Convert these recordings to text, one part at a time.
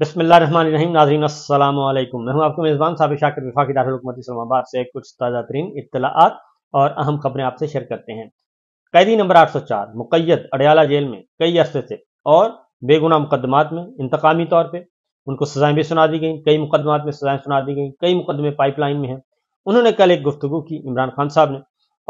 बसमीम नाजीन असलकुम मैं हूँ आपको मेज़बान साबिर विफा की दारकमती इस्लामाबाद से कुछ ताज़ा तरीन इतलात और अहम खबरें आपसे शेयर करते हैं कैदी नंबर आठ सौ चार मुकैद अडयाला जेल में कई अरसे से और बेगुना मुकदमात में इंतकामी तौर पर उनको सजाएं भी सुना दी गई कई मुकदमात में सजाएं सुना दी गई कई मुकदमे पाइपलाइन में हैं उन्होंने कल एक गुफ्तु की इमरान खान साहब ने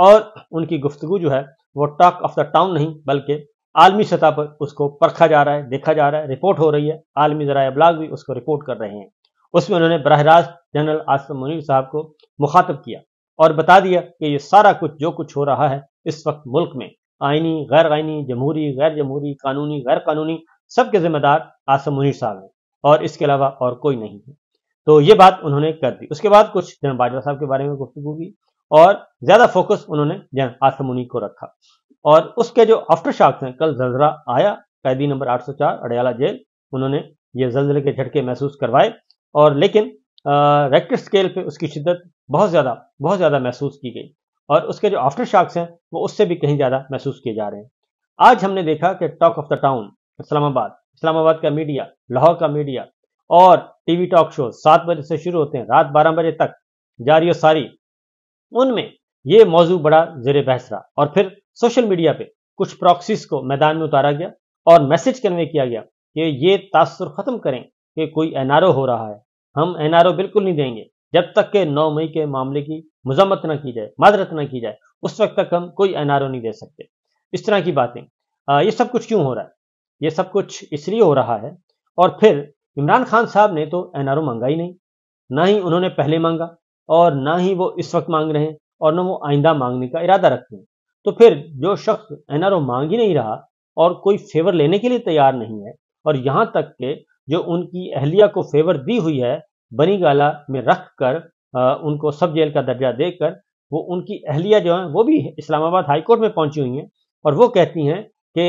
और उनकी गुफ्तु जो है वो टॉक ऑफ द टाउन नहीं बल्कि आलमी सतह पर उसको परखा जा रहा है देखा जा रहा है रिपोर्ट हो रही है आलमी जरा अबलाग भी उसको रिपोर्ट कर रहे हैं उसमें उन्होंने बरह रास्त जनरल आसम मुनीर साहब को मुखातब किया और बता दिया कि ये सारा कुछ जो कुछ हो रहा है इस वक्त मुल्क में आइनी गैर आइनी जमहूरी गैर जमहूरी कानूनी गैर कानूनी सबके जिम्मेदार आसम मुनीर साहब हैं और इसके अलावा और कोई नहीं है तो ये बात उन्होंने कर दी उसके बाद कुछ जनरल बाजवा साहब के बारे में गुफ्तु की और ज्यादा फोकस उन्होंने जन आसम मुनीर को रखा और उसके जो आफ्टर शार्क हैं कल जल्जरा आया कैदी नंबर 804 अडयाला जेल उन्होंने ये जलजले के झटके महसूस करवाए और लेकिन रेक्टर स्केल पे उसकी शिद्दत बहुत ज़्यादा बहुत ज़्यादा महसूस की गई और उसके जो आफ्टर शॉक्स हैं वो उससे भी कहीं ज़्यादा महसूस किए जा रहे हैं आज हमने देखा कि talk of the town Islamabad Islamabad का मीडिया लाहौर का मीडिया और टीवी टॉक शो सात बजे से शुरू होते हैं रात बारह बजे तक जारी और सारी उनमें ये मौजू बड़ा जेर बहस रहा और फिर सोशल मीडिया पे कुछ प्रॉक्सीज को मैदान में उतारा गया और मैसेज कन्वे किया गया कि ये तासर ख़त्म करें कि कोई एनआरओ हो रहा है हम एनआरओ बिल्कुल नहीं देंगे जब तक के 9 मई के मामले की मजम्मत ना की जाए मादरत ना की जाए उस वक्त तक हम कोई एनआरओ नहीं दे सकते इस तरह की बातें ये सब कुछ क्यों हो रहा है ये सब कुछ इसलिए हो रहा है और फिर इमरान खान साहब ने तो एनआरओ मांगा ही नहीं ना ही उन्होंने पहले मांगा और ना ही वो इस वक्त मांग रहे हैं और न वो आइंदा मांगने का इरादा रखते हैं तो फिर जो शख्स ओ मांग ही नहीं रहा और कोई फेवर लेने के लिए तैयार नहीं है और यहाँ तक के जो उनकी अहलिया को फेवर दी हुई है बनी गाला में रख कर आ, उनको सब जेल का दर्जा देकर वो उनकी अहलिया जो है वो भी इस्लामाबाद हाईकोर्ट में पहुंची हुई हैं और वो कहती हैं कि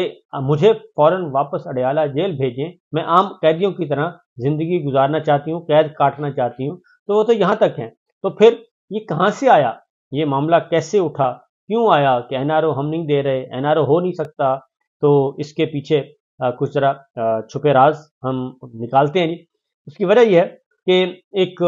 मुझे फौरन वापस अडयाला जेल भेजें मैं आम कैदियों की तरह ज़िंदगी गुजारना चाहती हूँ कैद काटना चाहती हूँ तो वो तो यहाँ तक हैं तो फिर ये कहाँ से आया ये मामला कैसे उठा क्यों आया कि एन हम नहीं दे रहे एन हो नहीं सकता तो इसके पीछे कुछ जरा छुपे राज हम निकालते हैं जी उसकी वजह यह है कि एक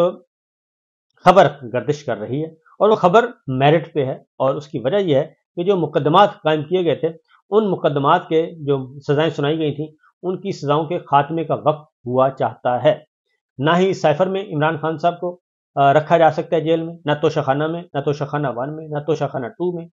खबर गर्दिश कर रही है और वो खबर मेरिट पे है और उसकी वजह यह है कि जो मुकदमात कायम किए गए थे उन मुकदमात के जो सजाएं सुनाई गई थी उनकी सजाओं के खात्मे का वक्त हुआ चाहता है ना ही साइफर में इमरान खान साहब को रखा जा सकता है जेल में ना तो शखाना में ना तोशाखाना वन में ना तो शखाना टू में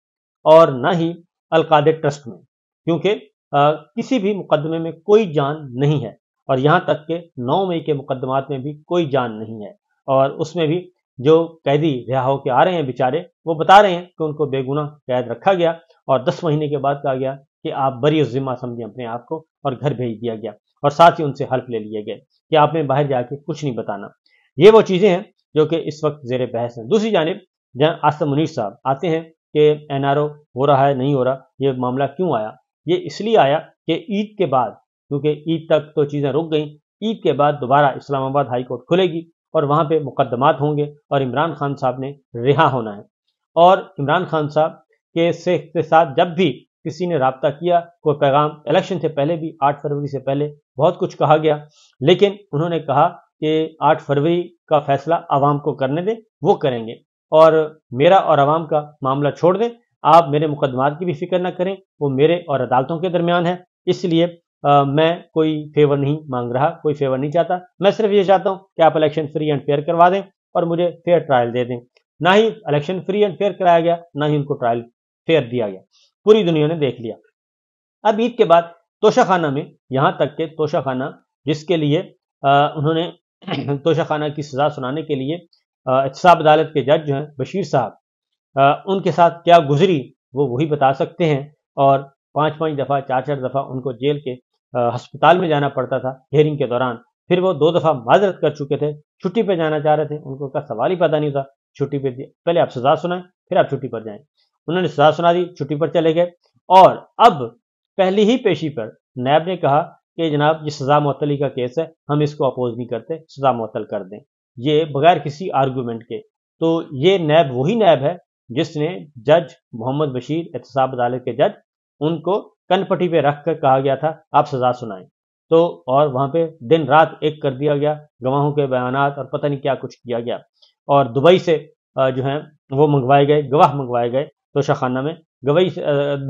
और ना ही अलकादे ट्रस्ट में क्योंकि किसी भी मुकदमे में कोई जान नहीं है और यहाँ तक के नौ मई के मुकदमात में भी कोई जान नहीं है और उसमें भी जो कैदी रिहा होकर आ रहे हैं बेचारे वो बता रहे हैं कि उनको बेगुना कैद रखा गया और दस महीने के बाद कहा गया कि आप बरी जिम्मा समझें अपने आप को और घर भेज दिया गया और साथ ही उनसे हल्फ ले लिए गए कि आपने बाहर जाके कुछ नहीं बताना ये वो चीज़ें हैं जो कि इस वक्त जेर बहस है दूसरी जानब जहाँ आसम मुनीर साहब आते हैं कि एनआरओ हो रहा है नहीं हो रहा ये मामला क्यों आया ये इसलिए आया कि ईद के बाद क्योंकि ईद तक तो चीज़ें रुक गई ईद के बाद दोबारा इस्लामाबाद हाई कोर्ट खुलेगी और वहाँ पे मुकदमात होंगे और इमरान खान साहब ने रिहा होना है और इमरान खान साहब के से के साथ जब भी किसी ने रबता किया कोई पैगाम इलेक्शन से पहले भी आठ फरवरी से पहले बहुत कुछ कहा गया लेकिन उन्होंने कहा कि 8 फरवरी का फैसला आवाम को करने दें वो करेंगे और मेरा और आवाम का मामला छोड़ दें आप मेरे मुकदमात की भी फिक्र ना करें वो मेरे और अदालतों के दरमियान है इसलिए मैं कोई फेवर नहीं मांग रहा कोई फेवर नहीं चाहता मैं सिर्फ ये चाहता हूँ कि आप इलेक्शन फ्री एंड फेयर करवा दें और मुझे फेयर ट्रायल दे दें ना ही इलेक्शन फ्री एंड फेयर कराया गया ना ही उनको ट्रायल फेयर दिया गया पूरी दुनिया ने देख लिया अब ईद के बाद तोशाखाना में यहां तक के तोशाखाना जिसके लिए आ, उन्होंने तोशाखाना की सजा सुनाने के लिए एहतसाब अदालत के जज जो हैं बशीर साहब उनके साथ क्या गुजरी वो वही बता सकते हैं और पाँच पाँच दफ़ा चार चार दफ़ा उनको जेल के हस्पताल में जाना पड़ता था हेयरिंग के दौरान फिर वो दो दफ़ा माजरत कर चुके थे छुट्टी पर जाना चाह रहे थे उनको का सवाल ही पता नहीं था छुट्टी पर पहले आप सजा सुनाएं फिर आप छुट्टी पर जाएं उन्होंने सजा सुना दी छुट्टी पर चले गए और अब पहली ही पेशी पर नैब ने कहा कि जनाब ये सजा मअतली का केस है हम इसको अपोज नहीं करते सजा मअतल कर दें ये बगैर किसी आर्गूमेंट के तो ये नैब वही नैब है जिसने जज मोहम्मद बशीर एहतसाब अदालत के जज उनको कनपट्टी पे रख कर कहा गया था आप सजा सुनाएं तो और वहां पे दिन रात एक कर दिया गया गवाहों के बयान और पता नहीं क्या कुछ किया गया और दुबई से जो है वो मंगवाए गए गवाह मंगवाए गए तोशाखाना में गवई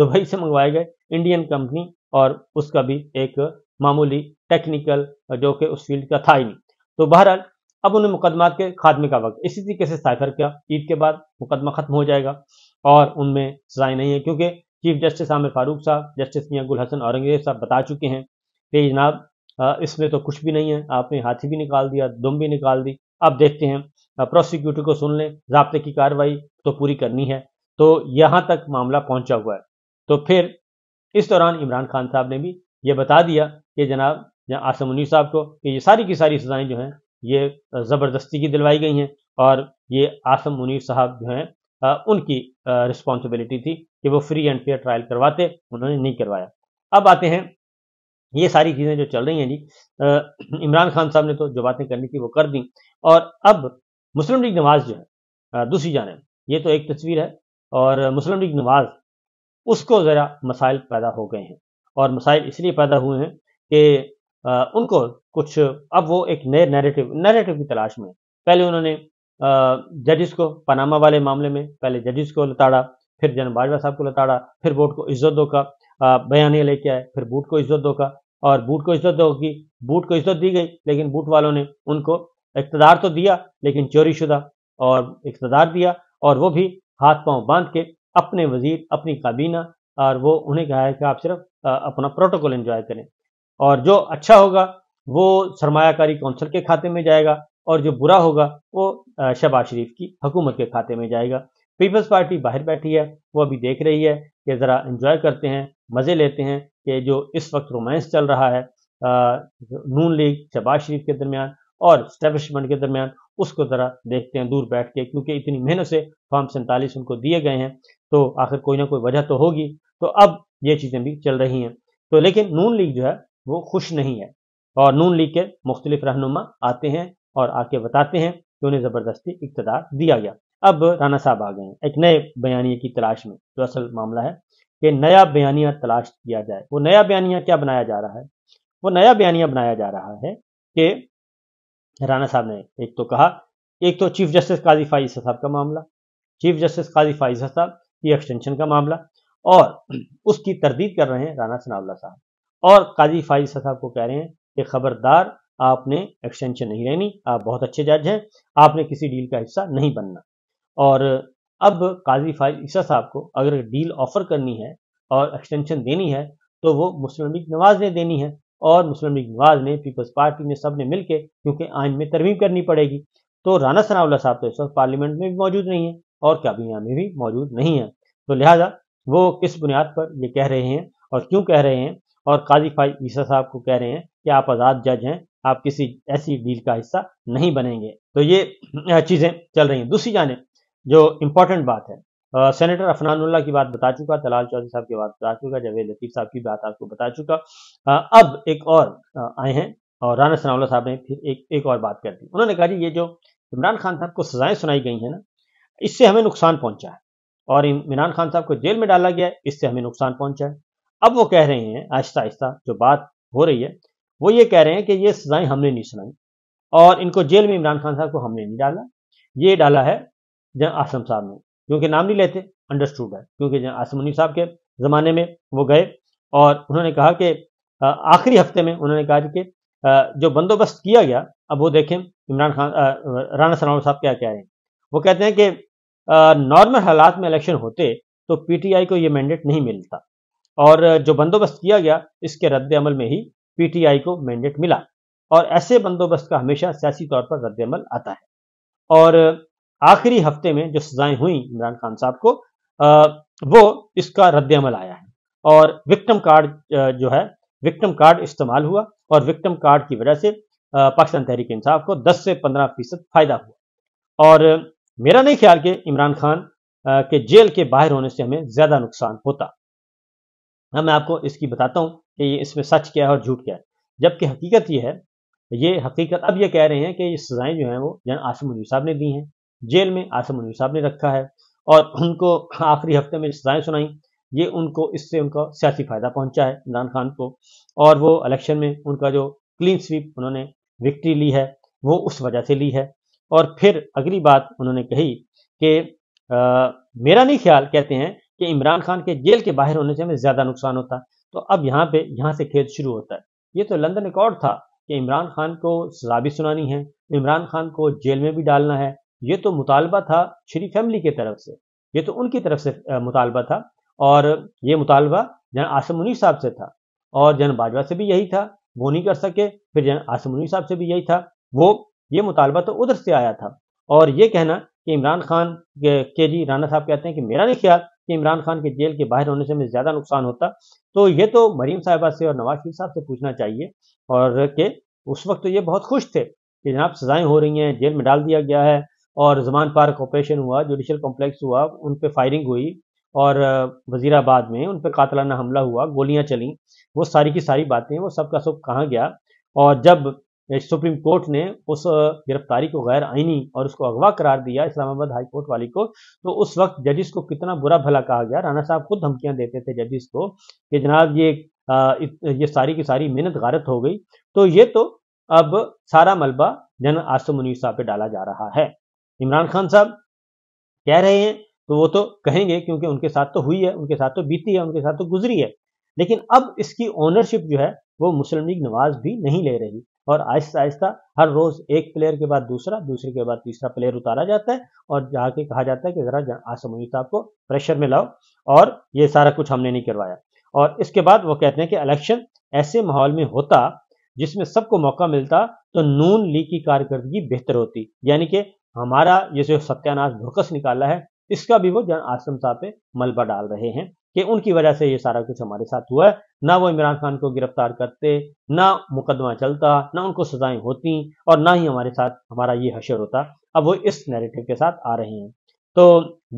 दुबई से मंगवाए गए इंडियन कंपनी और उसका भी एक मामूली टेक्निकल जो कि उस फील्ड का था ही नहीं तो बहरहाल अब उन्हें मुकदमा के खात्मे का वक्त इसी तरीके से साइफर का ईद के बाद मुकदमा खत्म हो जाएगा और उनमें सजाएं नहीं है क्योंकि चीफ जस्टिस आमिर फारूक साहब जस्टिस मियाँ गुल हसन औरंगजेब साहब बता चुके हैं कि जनाब इसमें तो कुछ भी नहीं है आपने हाथी भी निकाल दिया दुम भी निकाल दी अब देखते हैं प्रोसिक्यूटर को सुन लें जबते की कार्रवाई तो पूरी करनी है तो यहाँ तक मामला पहुंचा हुआ है तो फिर इस दौरान इमरान खान साहब ने भी ये बता दिया कि जनाब या आसम मुनीर साहब को कि ये सारी की सारी सजाएं जो हैं ये ज़बरदस्ती की दिलवाई गई हैं और ये आसम मुनीर साहब जो हैं उनकी रिस्पॉन्सिबिलिटी थी कि वो फ्री एंड फेयर ट्रायल करवाते उन्होंने नहीं करवाया अब आते हैं ये सारी चीज़ें जो चल रही हैं जी इमरान खान साहब ने तो जो बातें करनी थी वो कर दी और अब मुस्लिम लीग नवाज जो है दूसरी जाने ये तो एक तस्वीर है और मुस्लिम लीग नवाज उसको ज़रा मसाइल पैदा हो गए हैं और मसाइल इसलिए पैदा हुए हैं कि उनको कुछ अब वो एक नए नैरेटिव नैरेटिव की तलाश में पहले उन्होंने जजिस को पनामा वाले मामले में पहले जजिस को लताड़ा फिर जनरल बाजवा साहब को लताड़ा फिर बोर्ड को इज्जत दो का बयानिया लेके आए फिर बूट को इज्जत दो का और बूट को इज्जत दो की बूट को इज्जत दी गई लेकिन बूट वालों ने उनको इकतदार तो दिया लेकिन चोरीशुदा और इकतदार दिया और वो भी हाथ पांव बांध के अपने वजीर अपनी काबीना और वो उन्हें कहा है कि आप सिर्फ अपना प्रोटोकॉल एंजॉय करें और जो अच्छा होगा वो सरमाकारी कौंसिल के खाते में जाएगा और जो बुरा होगा वो शहबाज शरीफ की हुकूमत के खाते में जाएगा पीपल्स पार्टी बाहर बैठी है वो अभी देख रही है कि ज़रा इंजॉय करते हैं मज़े लेते हैं कि जो इस वक्त रोमांस चल रहा है नून लीग शहबाज शरीफ के दरमियान और स्टैब्लिशमेंट के दरमियान उसको ज़रा देखते हैं दूर बैठ के क्योंकि इतनी मेहनत से फॉर्म सैंतालीस उनको दिए गए हैं तो आखिर कोई ना कोई वजह तो होगी तो अब ये चीज़ें भी चल रही हैं तो लेकिन नून लीग जो है वो खुश नहीं है और नून लीग के मुख्तलिफ रहनुमा आते हैं और आके बताते हैं कि उन्हें ज़बरदस्ती इकतदार दिया गया अब राना साहब आ गए हैं एक नए बयानिए की तलाश में जो असल मामला है कि नया बयानिया तलाश किया जाए वो नया बयानिया क्या बनाया जा रहा है वो नया बयानिया बनाया जा रहा है कि राना साहब ने एक तो कहा एक तो चीफ जस्टिस काजी फाइजा साहब का मामला चीफ जस्टिस काजी फाइजा साहब ये एक्सटेंशन का मामला और उसकी तरदीद कर रहे हैं राना सनावला साहब और काजी फाइज साहब को कह रहे हैं कि खबरदार आपने एक्सटेंशन नहीं लेनी आप बहुत अच्छे जज हैं आपने किसी डील का हिस्सा नहीं बनना और अब काजी फाइज ईसा साहब को अगर डील ऑफर करनी है और एक्सटेंशन देनी है तो वो मुस्लिम लीग नवाज ने देनी है और मुस्लिम लीग नवाज ने पीपल्स पार्टी ने सब ने मिलकर क्योंकि आइन में तरमीम करनी पड़ेगी तो राना सनावला साहब तो इस वक्त पार्लियामेंट में भी मौजूद नहीं है और काबिया में भी मौजूद नहीं है तो लिहाजा वो किस बुनियाद पर ये कह रहे हैं और क्यों कह रहे हैं और काजी फाई ईसा साहब को कह रहे हैं कि आप आज़ाद जज हैं आप किसी ऐसी डील का हिस्सा नहीं बनेंगे तो ये चीज़ें चल रही हैं दूसरी जाने जो इम्पोर्टेंट बात है सेनेटर अफनानुल्ला की बात बता चुका तलाल चौधरी साहब की बात बता चुका जावेद लतीफ़ साहब की बात आपको बता चुका आ, अब एक और आए हैं और राना सनाउल्ला साहब ने फिर एक एक और बात कर दी उन्होंने कहा कि ये जो इमरान खान साहब को सजाएं सुनाई गई हैं ना इससे हमें नुकसान पहुंचा है और इमरान खान साहब को जेल में डाला गया इससे हमें नुकसान पहुंचा है अब वो कह रहे हैं आहिस्ता आहिस्ता जो बात हो रही है वो ये कह रहे हैं कि ये सजाएं हमने नहीं सुनाई और इनको जेल में इमरान खान साहब को हमने नहीं डाला ये डाला है जन आसम साहब ने क्योंकि नाम नहीं लेते अंडरस्टूड है क्योंकि जन आसम मुनी साहब के ज़माने में वो गए और उन्होंने कहा कि आखिरी हफ्ते में उन्होंने कहा कि जो बंदोबस्त किया गया अब वो देखें इमरान खान राना सनावर साहब क्या कह रहे हैं वो कहते हैं कि नॉर्मल हालात में इलेक्शन होते तो पीटीआई को ये मैंडेट नहीं मिलता और जो बंदोबस्त किया गया इसके रद्द अमल में ही पीटीआई को मैंडेट मिला और ऐसे बंदोबस्त का हमेशा सियासी तौर पर रद्द अमल आता है और आखिरी हफ्ते में जो सजाएं हुई इमरान खान साहब को वो इसका रद्द अमल आया है और विक्टम कार्ड जो है विक्टम कार्ड इस्तेमाल हुआ और विक्टम कार्ड की वजह से पाकिस्तान तहरीक इंसाफ को 10 से 15 फीसद फायदा हुआ और मेरा नहीं ख्याल कि इमरान खान के जेल के बाहर होने से हमें ज्यादा नुकसान होता अब मैं आपको इसकी बताता हूँ कि ये इसमें सच क्या है और झूठ क्या है जबकि हकीकत ये है ये हकीकत अब ये कह रहे हैं कि ये सजाएं जो हैं वो जन आसिम मनवी साहब ने दी हैं जेल में आसिम मनवी साहब ने रखा है और उनको आखिरी हफ्ते में सजाएं सुनाई ये उनको इससे उनका सियासी फायदा पहुंचा है इमरान खान को और वो इलेक्शन में उनका जो क्लीन स्वीप उन्होंने विक्ट्री ली है वो उस वजह से ली है और फिर अगली बात उन्होंने कही कि मेरा नहीं ख्याल कहते हैं कि इमरान खान के जेल के बाहर होने से हमें ज़्यादा नुकसान होता तो अब यहाँ पे यहाँ से खेल शुरू होता है ये तो लंदन रिकॉर्ड था कि इमरान खान को सजा भी सुनानी है इमरान खान को जेल में भी डालना है ये तो मुतालबा था श्री फैमिली की तरफ से ये तो उनकी तरफ से मुतालबा था और ये मुतालबा जन आसम मुनी साहब से था और जन बाजवा से भी यही था वो नहीं कर सके फिर जन आसम मुनी साहब से भी यही था वो ये मुतालबा तो उधर से आया था और ये कहना कि इमरान खान के जी राना साहब कहते हैं कि मेरा नहीं ख्याल कि इमरान खान के जेल के बाहर होने से मुझे ज़्यादा नुकसान होता तो ये तो मरीम साहिबा से और नवाज शरीफ साहब से पूछना चाहिए और के उस वक्त तो ये बहुत खुश थे कि जनाब सजाएं हो रही हैं जेल में डाल दिया गया है और जमान पार्क ऑपरेशन हुआ जुडिशल कॉम्प्लेक्स हुआ उन पर फायरिंग हुई और वजीराबाद में उन पर कातलाना हमला हुआ गोलियां चली वो सारी की सारी बातें वो सबका सब कहाँ गया और जब सुप्रीम कोर्ट ने उस गिरफ्तारी को गैर आईनी और उसको अगवा करार दिया इस्लामाबाद हाई कोर्ट वाली को तो उस वक्त जजिस को कितना बुरा भला कहा गया राणा साहब खुद धमकियां देते थे जजिस को कि जनाब ये ये सारी की सारी मेहनत गारत हो गई तो ये तो अब सारा मलबा जन आसम मुनीर साहब पे डाला जा रहा है इमरान खान साहब कह रहे हैं तो वो तो कहेंगे क्योंकि उनके साथ तो हुई है उनके साथ तो बीती है उनके साथ तो गुजरी है लेकिन अब इसकी ओनरशिप जो है वो मुस्लिम लीग नवाज भी नहीं ले रही और आहिस्ता आहिस्ता हर रोज एक प्लेयर के बाद दूसरा दूसरे के बाद तीसरा प्लेयर उतारा जाता है और जाके कहा जाता है कि जरा साहब को प्रेशर में लाओ और ये सारा कुछ हमने नहीं करवाया और इसके बाद वो कहते हैं कि इलेक्शन ऐसे माहौल में होता जिसमें सबको मौका मिलता तो नून लीग की कारकर्दगी बेहतर होती यानी कि हमारा ये जो सत्यानाश भुरकस निकाला है इसका भी वो जन आश्रम साहब पे मलबा डाल रहे हैं कि उनकी वजह से ये सारा कुछ हमारे साथ हुआ है ना वो इमरान खान को गिरफ्तार करते ना मुकदमा चलता ना उनको सजाएं होती और ना ही हमारे साथ हमारा ये हशर होता अब वो इस नैरेटिव के साथ आ रहे हैं तो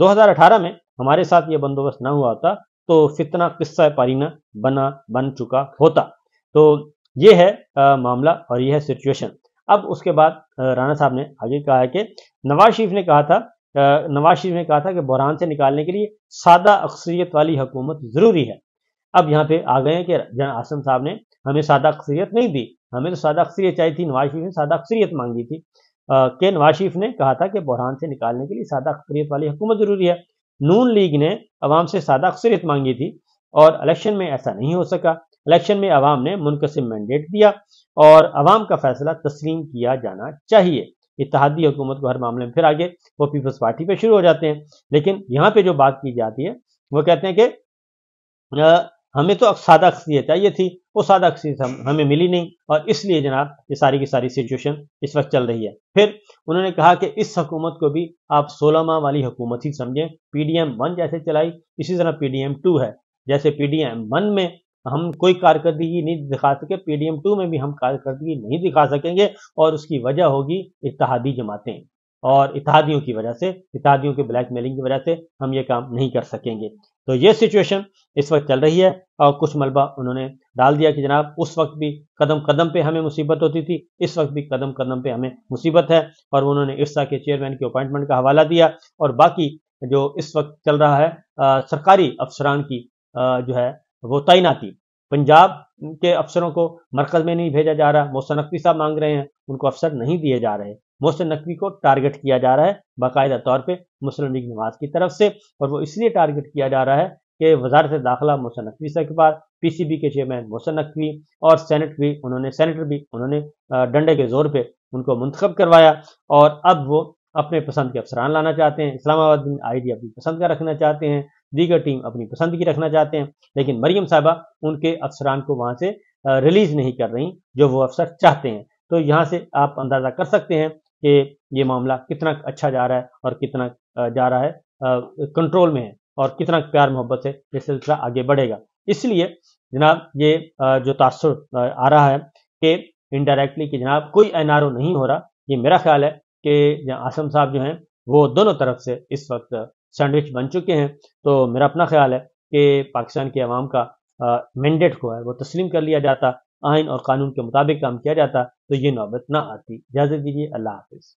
2018 में हमारे साथ ये बंदोबस्त ना हुआ होता तो फितना किस्सा पारीना बना बन चुका होता तो ये है आ, मामला और यह है सिचुएशन अब उसके बाद राणा साहब ने आगे कहा है कि नवाज शरीफ ने कहा था नवाज शरीफ ने कहा था कि बहरान से निकालने के लिए सादा अक्सरियत वाली हुकूमत ज़रूरी है अब यहाँ पे आ गए कि जन आसम साहब ने हमें सादा अक्सरियत नहीं दी हमें तो सादा अक्सरियत चाहिए थी नवाज शरीफ ने सादा अक्सरियत मांगी थी के नवाज शरीफ ने कहा था कि बहरान से निकालने के लिए सादा अक्सरियत वाली हुकूमत ज़रूरी है नून लीग ने अवाम से सादा अक्सरियत मांगी थी और इलेक्शन में ऐसा नहीं हो सका इलेक्शन में अवाम ने मुनकसम मैंडेट दिया और अवाम का फैसला तस्लीम किया जाना चाहिए इतिहादी हुकूमत को हर मामले में फिर आगे वो पीपल्स पार्टी पे शुरू हो जाते हैं लेकिन यहाँ पे जो बात की जाती है वो कहते हैं कि हमें तो अब सादा अक्सरियत चाहिए थी वो सादा अक्सरियत हम, हमें मिली नहीं और इसलिए जनाब ये सारी की सारी सिचुएशन इस वक्त चल रही है फिर उन्होंने कहा कि इस हकूमत को भी आप सोलह माह वाली हुकूमत ही समझें पी पीडीएम वन जैसे चलाई इसी तरह पी पीडीएम टू है जैसे पीडीएम वन में हम कोई कारकर्दगी नहीं दिखा सके पीडीएम टू में भी हम कारकर्दगी नहीं दिखा सकेंगे और उसकी वजह होगी इतिहादी जमातें और इतिहादियों की वजह से इतिहादियों के ब्लैकमेलिंग की वजह से हम ये काम नहीं कर सकेंगे तो ये सिचुएशन इस वक्त चल रही है और कुछ मलबा उन्होंने डाल दिया कि जनाब उस वक्त भी कदम कदम पे हमें मुसीबत होती थी इस वक्त भी कदम कदम पे हमें मुसीबत है और उन्होंने इर्सा के चेयरमैन की अपॉइंटमेंट का हवाला दिया और बाकी जो इस वक्त चल रहा है आ, सरकारी अफसरान की आ, जो है वो तैनाती पंजाब के अफसरों को मरकज में नहीं भेजा जा रहा मोहसन नकवी साहब मांग रहे हैं उनको अफसर नहीं दिए जा रहे मोहसन नकवी को टारगेट किया जा रहा है बाकायदा तौर पर मुस्लिम लीग नवाज की तरफ से और वो इसलिए टारगेट किया जा रहा है कि वजारत दाखिला मोहसन नकवी साहब के पास बी के चेयरमैन मोहसन नकवी और सैनट भी उन्होंने सेनेटर भी उन्होंने डंडे के जोर पर उनको मंतखब करवाया और अब वो अपने पसंद के अफसरान लाना चाहते हैं इस्लामाबाद में आईडी अपनी पसंद का रखना चाहते हैं दीगर टीम अपनी पसंद की रखना चाहते हैं लेकिन मरियम साहबा उनके अफसरान को वहां से रिलीज नहीं कर रही जो वो अफसर चाहते हैं तो यहाँ से आप अंदाजा कर सकते हैं कि ये मामला कितना अच्छा जा रहा है और कितना जा रहा है कंट्रोल में है और कितना प्यार मोहब्बत से ये सिलसिला आगे बढ़ेगा इसलिए जनाब ये जो तासर आ रहा है कि इनडायरेक्टली कि जनाब कोई एन नहीं हो रहा ये मेरा ख्याल है कि आसम साहब जो हैं वो दोनों तरफ से इस वक्त सैंडविच बन चुके हैं तो मेरा अपना ख्याल है कि पाकिस्तान के अवाम का मैंडेट को है वो तस्लीम कर लिया जाता आइन और कानून के मुताबिक काम किया जाता तो ये नौबत ना आती इजाज़त दीजिए अल्लाह हाफिज़